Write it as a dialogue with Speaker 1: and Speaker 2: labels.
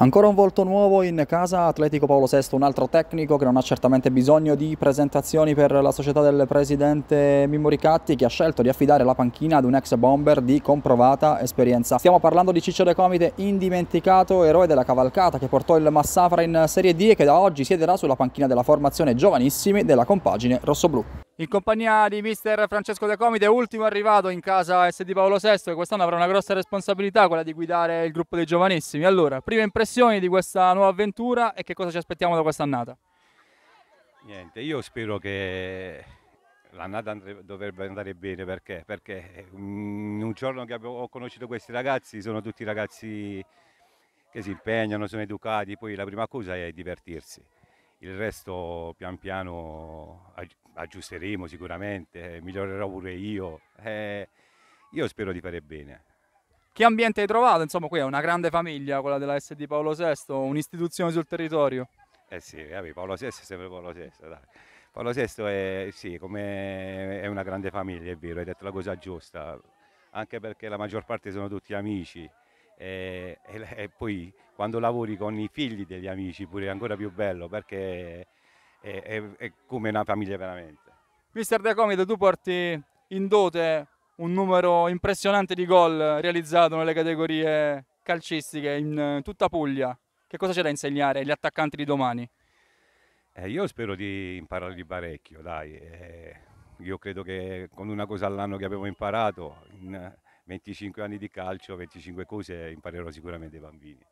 Speaker 1: Ancora un volto nuovo in casa, Atletico Paolo VI, un altro tecnico che non ha certamente bisogno di presentazioni per la società del presidente Mimmo Ricatti che ha scelto di affidare la panchina ad un ex bomber di comprovata esperienza. Stiamo parlando di Ciccio De Comite, indimenticato eroe della cavalcata che portò il Massafra in Serie D e che da oggi siederà sulla panchina della formazione giovanissimi della compagine rossoblù in compagnia di mister Francesco De Comite, ultimo arrivato in casa SD Paolo VI, che quest'anno avrà una grossa responsabilità, quella di guidare il gruppo dei giovanissimi. Allora, prime impressioni di questa nuova avventura e che cosa ci aspettiamo da quest'annata?
Speaker 2: Niente, io spero che l'annata dovrebbe andare bene perché? Perché in mm, un giorno che ho conosciuto questi ragazzi sono tutti ragazzi che si impegnano, sono educati, poi la prima cosa è divertirsi il resto pian piano aggiusteremo sicuramente, eh, migliorerò pure io. Eh, io spero di fare bene.
Speaker 1: Che ambiente hai trovato? Insomma, qui è una grande famiglia, quella della SD Paolo VI, un'istituzione sul territorio.
Speaker 2: Eh sì, vabbè, Paolo VI è sempre Paolo VI, dai. Paolo VI è, sì, è una grande famiglia, è vero, hai detto la cosa giusta, anche perché la maggior parte sono tutti amici. E, e, e poi quando lavori con i figli degli amici pure è ancora più bello perché è, è, è come una famiglia veramente.
Speaker 1: Mister De Comite, tu porti in dote un numero impressionante di gol realizzato nelle categorie calcistiche in eh, tutta Puglia. Che cosa c'è da insegnare agli attaccanti di domani?
Speaker 2: Eh, io spero di impararli parecchio, dai. Eh, io credo che con una cosa all'anno che abbiamo imparato, in 25 eh, anni di calcio, 25 cose, imparerò sicuramente ai bambini.